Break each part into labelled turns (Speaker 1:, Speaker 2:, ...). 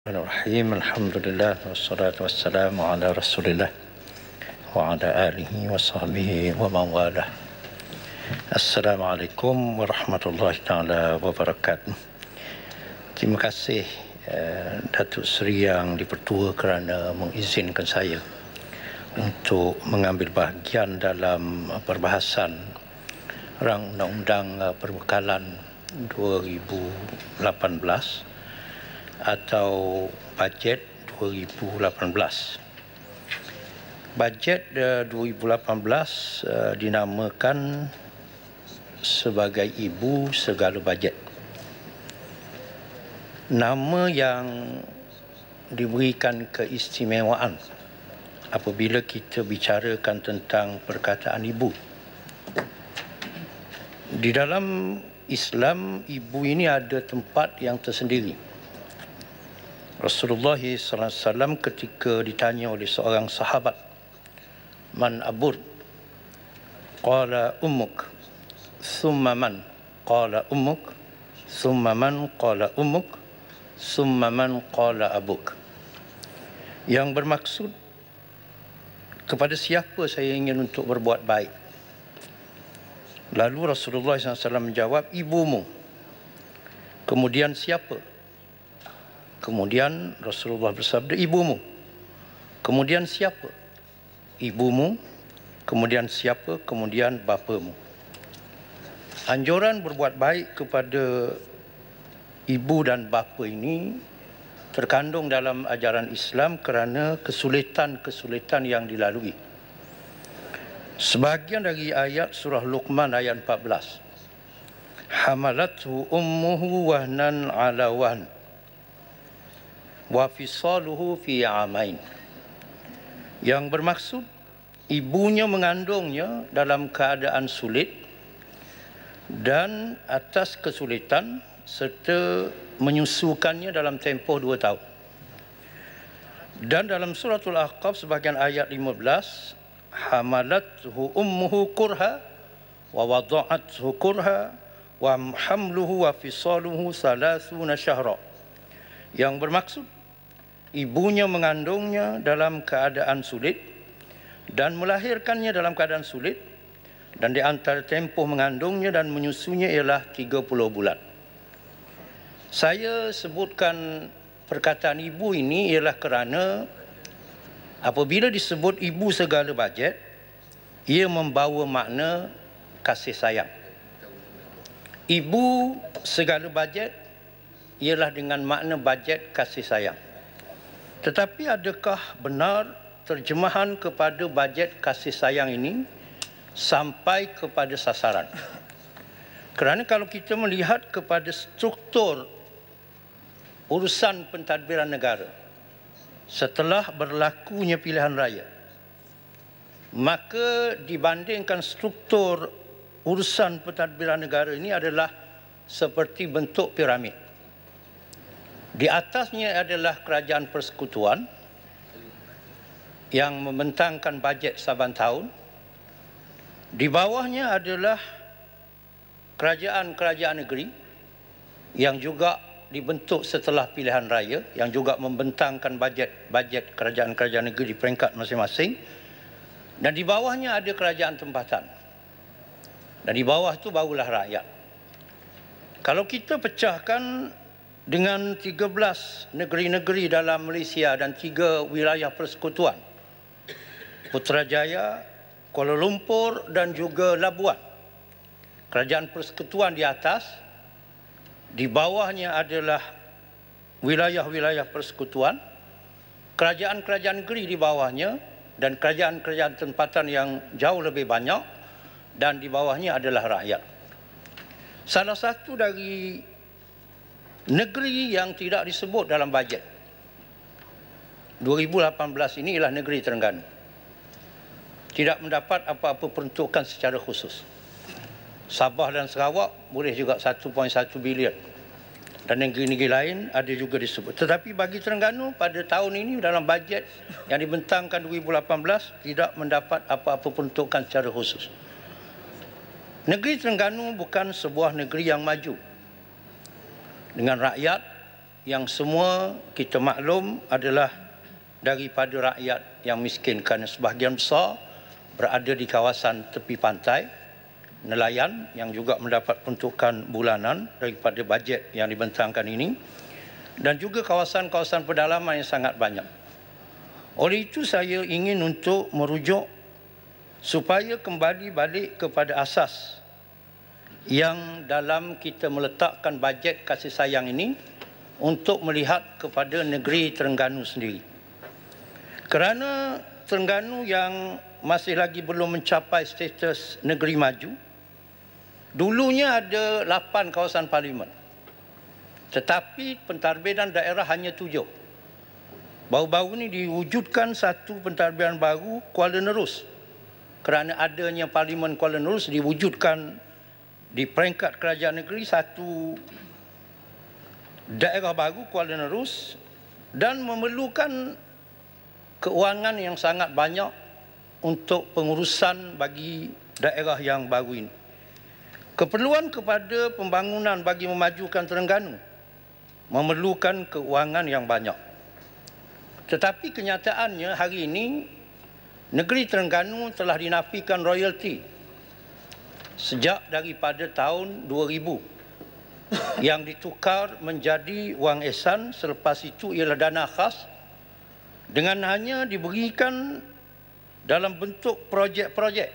Speaker 1: Bismillahirrahmanirrahim. Alhamdulillah. الحمد لله والصلاة والسلام على رسول الله وعلى آله وصحبه ومن والاه السلام عليكم ورحمة الله Terima kasih eh, Datuk Seri yang dipertua kerana mengizinkan saya untuk mengambil bahagian dalam perbahasan Rang Undang-Undang eh, Perbekalan 2018 atau bajet 2018. Bajet 2018 dinamakan sebagai ibu segala bajet. Nama yang diberikan keistimewaan apabila kita bicarakan tentang perkataan ibu. Di dalam Islam, ibu ini ada tempat yang tersendiri. Rasulullah SAW ketika ditanya oleh seorang sahabat Man abur Qala umuk Thumma man Qala umuk Thumma man Qala umuk Thumma man Qala abuk Yang bermaksud Kepada siapa saya ingin untuk berbuat baik Lalu Rasulullah SAW menjawab Ibumu Kemudian siapa? Siapa? Kemudian Rasulullah bersabda, ibumu. Kemudian siapa? Ibumu. Kemudian siapa? Kemudian bapamu. Anjuran berbuat baik kepada ibu dan bapa ini terkandung dalam ajaran Islam kerana kesulitan-kesulitan yang dilalui. Sebahagian dari ayat surah Luqman ayat 14. Hamalathu ummuhu wahnan ala wahnan wafisaluhu fi amain yang bermaksud ibunya mengandungnya dalam keadaan sulit dan atas kesulitan serta menyusukannya dalam tempoh dua tahun. Dan dalam Surah al Ahqaf sebahagian ayat 15, hamalathu ummuhu kurha wa hu kurha wa hamluhu wa fisaluhu 30 syahra. Yang bermaksud ibunya mengandungnya dalam keadaan sulit dan melahirkannya dalam keadaan sulit dan di antara tempoh mengandungnya dan menyusunya ialah 30 bulan. Saya sebutkan perkataan ibu ini ialah kerana apabila disebut ibu segala bajet, ia membawa makna kasih sayang. Ibu segala bajet ialah dengan makna bajet kasih sayang. Tetapi adakah benar terjemahan kepada bajet kasih sayang ini sampai kepada sasaran? Kerana kalau kita melihat kepada struktur urusan pentadbiran negara setelah berlakunya pilihan raya, maka dibandingkan struktur urusan pentadbiran negara ini adalah seperti bentuk piramid. Di atasnya adalah kerajaan persekutuan yang membentangkan bajet saban tahun. Di bawahnya adalah kerajaan-kerajaan negeri yang juga dibentuk setelah pilihan raya yang juga membentangkan bajet-bajet kerajaan-kerajaan negeri di peringkat masing-masing dan di bawahnya ada kerajaan tempatan dan di bawah tu barulah rakyat kalau kita pecahkan dengan 13 negeri-negeri dalam Malaysia dan tiga wilayah persekutuan. Putrajaya, Kuala Lumpur dan juga Labuan. Kerajaan persekutuan di atas, di bawahnya adalah wilayah-wilayah persekutuan, kerajaan-kerajaan negeri di bawahnya dan kerajaan-kerajaan tempatan yang jauh lebih banyak dan di bawahnya adalah rakyat. Salah satu dari negeri yang tidak disebut dalam bajet 2018 ini ialah negeri Terengganu tidak mendapat apa-apa peruntukan secara khusus Sabah dan Sarawak boleh juga 1.1 bilion dan negeri-negeri lain ada juga disebut tetapi bagi Terengganu pada tahun ini dalam bajet yang dibentangkan 2018 tidak mendapat apa-apa peruntukan secara khusus Negeri Terengganu bukan sebuah negeri yang maju dengan rakyat yang semua kita maklum adalah daripada rakyat yang miskin kerana sebahagian besar berada di kawasan tepi pantai nelayan yang juga mendapat peruntukan bulanan daripada bajet yang dibentangkan ini dan juga kawasan-kawasan pedalaman yang sangat banyak. Oleh itu saya ingin untuk merujuk supaya kembali balik kepada asas yang dalam kita meletakkan bajet kasih sayang ini untuk melihat kepada negeri Terengganu sendiri. Kerana Terengganu yang masih lagi belum mencapai status negeri maju, dulunya ada 8 kawasan parlimen. Tetapi pentadbiran daerah hanya 7. Baru-baru ini diwujudkan satu pentadbiran baru Kuala Nerus. Kerana adanya parlimen Kuala Nerus diwujudkan di peringkat kerajaan negeri satu daerah baru Kuala Nerus dan memerlukan keuangan yang sangat banyak untuk pengurusan bagi daerah yang baru ini. Keperluan kepada pembangunan bagi memajukan Terengganu memerlukan keuangan yang banyak. Tetapi kenyataannya hari ini negeri Terengganu telah dinafikan royalti sejak daripada tahun 2000 yang ditukar menjadi wang esan selepas itu ialah dana khas dengan hanya diberikan dalam bentuk projek-projek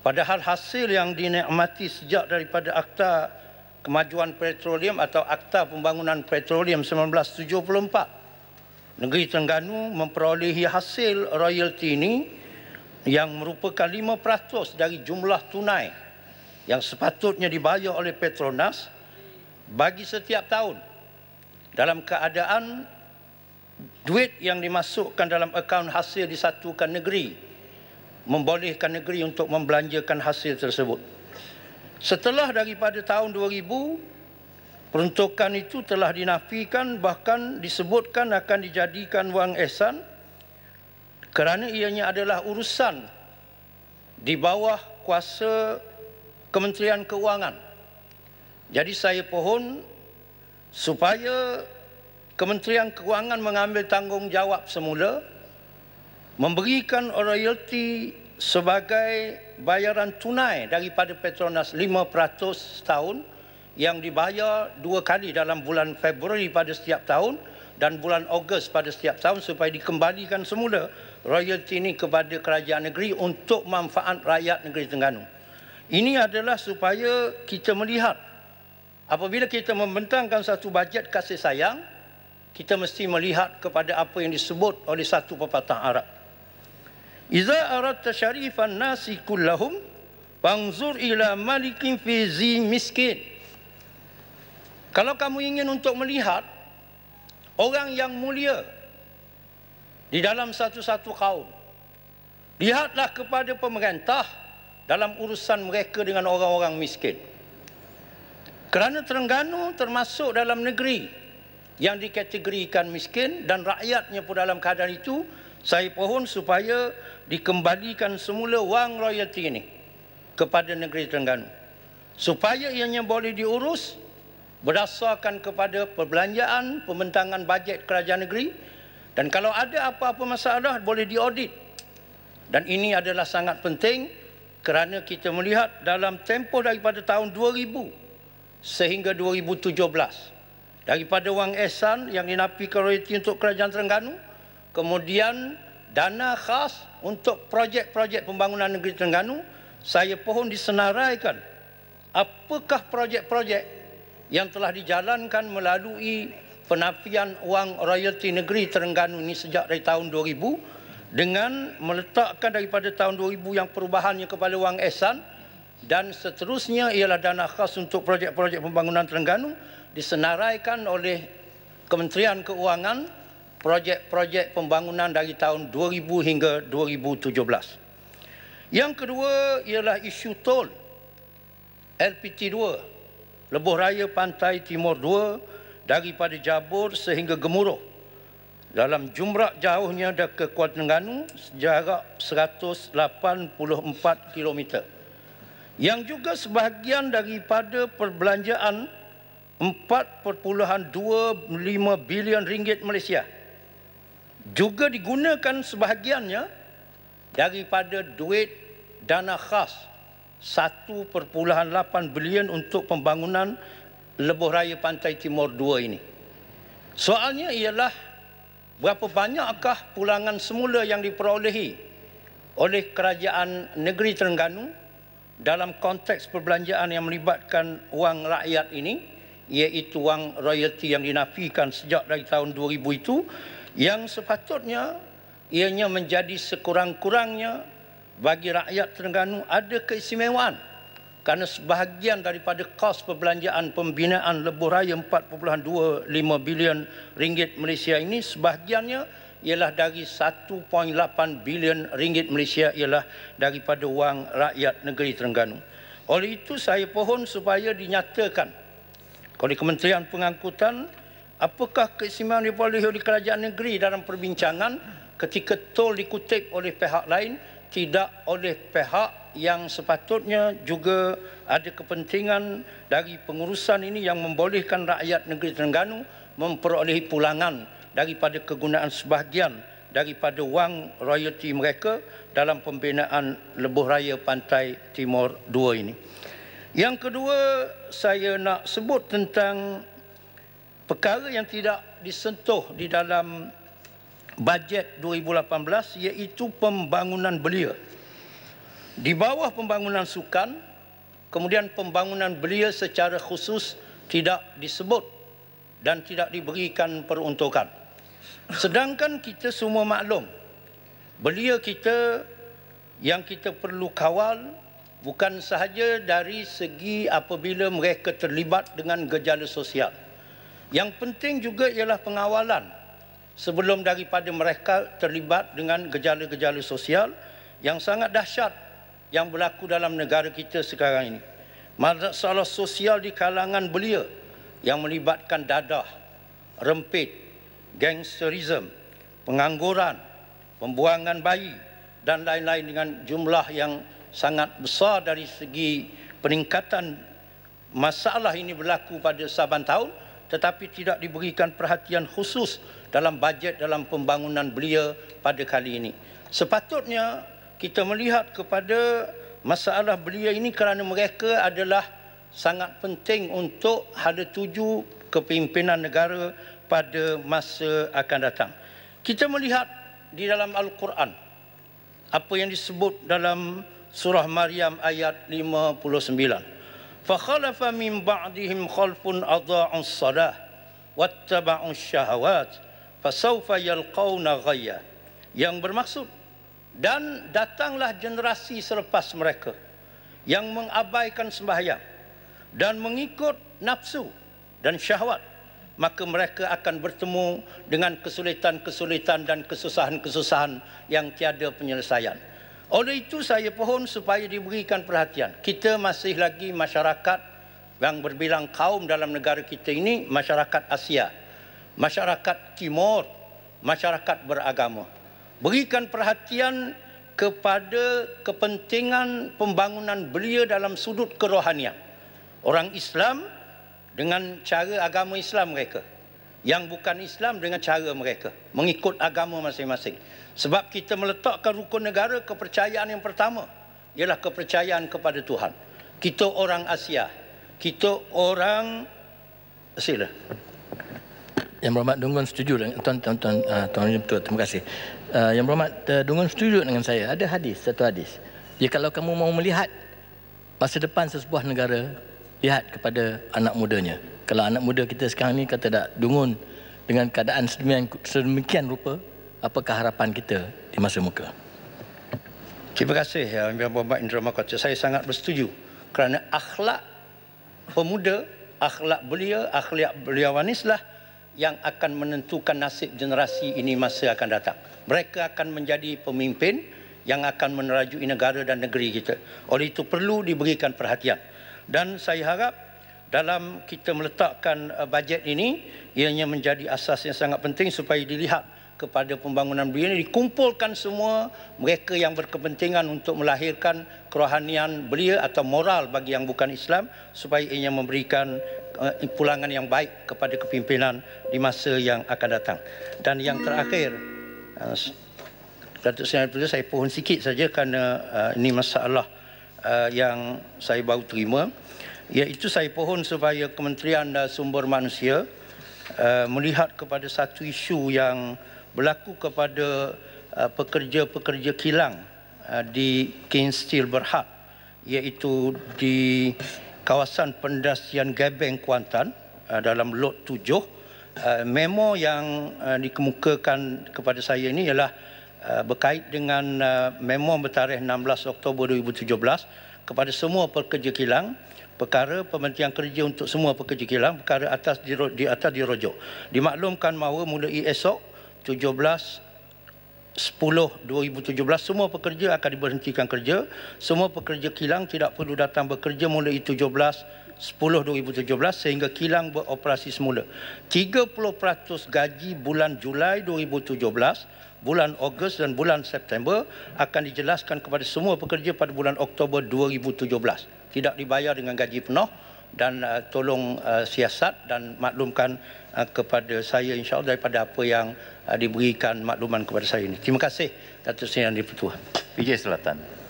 Speaker 1: padahal hasil yang dinikmati sejak daripada akta kemajuan petroleum atau akta pembangunan petroleum 1974 negeri Terengganu memperolehi hasil royalty ini yang merupakan 5% dari jumlah tunai yang sepatutnya dibayar oleh Petronas bagi setiap tahun dalam keadaan duit yang dimasukkan dalam akaun hasil disatukan negeri membolehkan negeri untuk membelanjakan hasil tersebut. Setelah daripada tahun 2000, peruntukan itu telah dinafikan bahkan disebutkan akan dijadikan wang ehsan kerana ianya adalah urusan di bawah kuasa Kementerian Keuangan. Jadi saya pohon supaya Kementerian Keuangan mengambil tanggungjawab semula memberikan royalti sebagai bayaran tunai daripada Petronas 5% setahun yang dibayar dua kali dalam bulan Februari pada setiap tahun dan bulan Ogos pada setiap tahun supaya dikembalikan semula royalti ini kepada kerajaan negeri untuk manfaat rakyat negeri Terengganu. Ini adalah supaya kita melihat apabila kita membentangkan satu bajet kasih sayang, kita mesti melihat kepada apa yang disebut oleh satu pepatah Arab. Iza arat syarifan nasi kullahum fanzur ila malikin fi zi miskin. Kalau kamu ingin untuk melihat orang yang mulia di dalam satu-satu kaum. Lihatlah kepada pemerintah dalam urusan mereka dengan orang-orang miskin. Kerana Terengganu termasuk dalam negeri yang dikategorikan miskin dan rakyatnya pun dalam keadaan itu, saya pohon supaya dikembalikan semula wang royalti ini kepada negeri Terengganu. Supaya ianya boleh diurus berdasarkan kepada perbelanjaan pembentangan bajet kerajaan negeri dan kalau ada apa-apa masalah boleh diaudit. Dan ini adalah sangat penting kerana kita melihat dalam tempoh daripada tahun 2000 sehingga 2017 daripada wang ehsan yang dinapi kerajaan untuk kerajaan Terengganu kemudian dana khas untuk projek-projek pembangunan negeri Terengganu saya pohon disenaraikan apakah projek-projek yang telah dijalankan melalui penafian wang royalti negeri Terengganu ini sejak dari tahun 2000 dengan meletakkan daripada tahun 2000 yang perubahannya kepada wang ehsan dan seterusnya ialah dana khas untuk projek-projek pembangunan Terengganu disenaraikan oleh Kementerian Keuangan projek-projek pembangunan dari tahun 2000 hingga 2017. Yang kedua ialah isu tol LPT 2 Lebuh Raya Pantai Timur daripada Jabur sehingga Gemuruh. Dalam jumlah jauhnya dah kekuatan Kuala Terengganu 184 km. Yang juga sebahagian daripada perbelanjaan 4.25 bilion ringgit Malaysia juga digunakan sebahagiannya daripada duit dana khas 1.8 bilion untuk pembangunan Lebuh Raya Pantai Timur 2 ini. Soalnya ialah berapa banyakkah pulangan semula yang diperolehi oleh Kerajaan Negeri Terengganu dalam konteks perbelanjaan yang melibatkan wang rakyat ini iaitu wang royalti yang dinafikan sejak dari tahun 2000 itu yang sepatutnya ianya menjadi sekurang-kurangnya bagi rakyat Terengganu ada keistimewaan kerana sebahagian daripada kos perbelanjaan pembinaan lebuh raya 4.25 bilion ringgit Malaysia ini sebahagiannya ialah dari 1.8 bilion ringgit Malaysia ialah daripada wang rakyat negeri Terengganu. Oleh itu saya pohon supaya dinyatakan oleh Kementerian Pengangkutan apakah keistimewaan diperoleh oleh kerajaan negeri dalam perbincangan ketika tol dikutip oleh pihak lain tidak oleh pihak yang sepatutnya juga ada kepentingan dari pengurusan ini yang membolehkan rakyat negeri Terengganu memperoleh pulangan daripada kegunaan sebahagian daripada wang royalti mereka dalam pembinaan lebuh raya pantai timur 2 ini. Yang kedua, saya nak sebut tentang perkara yang tidak disentuh di dalam bajet 2018 iaitu pembangunan belia. Di bawah pembangunan sukan, kemudian pembangunan belia secara khusus tidak disebut dan tidak diberikan peruntukan. Sedangkan kita semua maklum, belia kita yang kita perlu kawal bukan sahaja dari segi apabila mereka terlibat dengan gejala sosial. Yang penting juga ialah pengawalan sebelum daripada mereka terlibat dengan gejala-gejala sosial yang sangat dahsyat yang berlaku dalam negara kita sekarang ini. Masalah sosial di kalangan belia yang melibatkan dadah, rempit, gangsterism, pengangguran, pembuangan bayi dan lain-lain dengan jumlah yang sangat besar dari segi peningkatan masalah ini berlaku pada saban tahun tetapi tidak diberikan perhatian khusus dalam bajet dalam pembangunan belia pada kali ini. Sepatutnya kita melihat kepada masalah belia ini kerana mereka adalah sangat penting untuk hala tuju kepimpinan negara pada masa akan datang. Kita melihat di dalam Al-Quran apa yang disebut dalam surah Maryam ayat 59. فخلف من بعدهم خلف أضاعوا الصلاة واتبعوا الشهوات فسوف يلقون غيا yang bermaksud dan datanglah generasi selepas mereka yang mengabaikan sembahyang dan mengikut nafsu dan syahwat maka mereka akan bertemu dengan kesulitan-kesulitan dan kesusahan-kesusahan yang tiada penyelesaian. Oleh itu saya pohon supaya diberikan perhatian. Kita masih lagi masyarakat yang berbilang kaum dalam negara kita ini masyarakat Asia, masyarakat Timur, masyarakat beragama. Berikan perhatian kepada kepentingan pembangunan belia dalam sudut kerohanian. Orang Islam dengan cara agama Islam mereka. Yang bukan Islam dengan cara mereka. Mengikut agama masing-masing. Sebab kita meletakkan rukun negara kepercayaan yang pertama ialah kepercayaan kepada Tuhan. Kita orang Asia. Kita orang Sila. Yang berhormat Dungun setuju dengan tuan-tuan tuan, tuan, tuan, ah, tuan terima kasih. Uh, yang berhormat uh, Dungun setuju dengan saya. Ada hadis, satu hadis. Ya kalau kamu mau melihat masa depan sesebuah negara, lihat kepada anak mudanya. Kalau anak muda kita sekarang ni kata tak Dungun dengan keadaan sedemikian, sedemikian rupa, apakah harapan kita di masa muka? Terima kasih ya Yang Berhormat Indra Makota. Saya sangat bersetuju kerana akhlak pemuda, akhlak belia, akhlak beliawanislah yang akan menentukan nasib generasi ini masa akan datang. Mereka akan menjadi pemimpin yang akan menerajui negara dan negeri kita. Oleh itu perlu diberikan perhatian. Dan saya harap dalam kita meletakkan uh, bajet ini ianya menjadi asas yang sangat penting supaya dilihat kepada pembangunan beliau ini dikumpulkan semua mereka yang berkepentingan untuk melahirkan kerohanian beliau atau moral bagi yang bukan Islam supaya ia memberikan eh, pulangan yang baik kepada kepimpinan di masa yang akan datang. Dan yang terakhir, uh, Datuk Seri Abdul saya pohon sikit saja kerana eh, ini masalah yang saya baru terima iaitu saya pohon supaya Kementerian uh, Sumber Manusia melihat kepada satu isu yang berlaku kepada uh, pekerja-pekerja uh, kilang uh, di King Steel Berhad iaitu di kawasan pendasian Gebeng Kuantan uh, dalam lot tujuh uh, memo yang uh, dikemukakan kepada saya ini ialah uh, berkait dengan uh, memo bertarikh 16 Oktober 2017 kepada semua pekerja kilang perkara pementingan kerja untuk semua pekerja kilang perkara atas di, di atas dirojok dimaklumkan bahawa mulai esok sepuluh 17 semua pekerja akan diberhentikan kerja semua pekerja kilang tidak perlu datang bekerja mulai 17 10 sehingga kilang beroperasi semula 30% gaji bulan Julai 2017 bulan Ogos dan bulan September akan dijelaskan kepada semua pekerja pada bulan Oktober 2017 tidak dibayar dengan gaji penuh dan uh, tolong uh, siasat dan maklumkan Uh, kepada saya insyaAllah daripada apa yang uh, diberikan makluman kepada saya ini. Terima kasih Datuk Seri Yang Dipertua. PJ Selatan.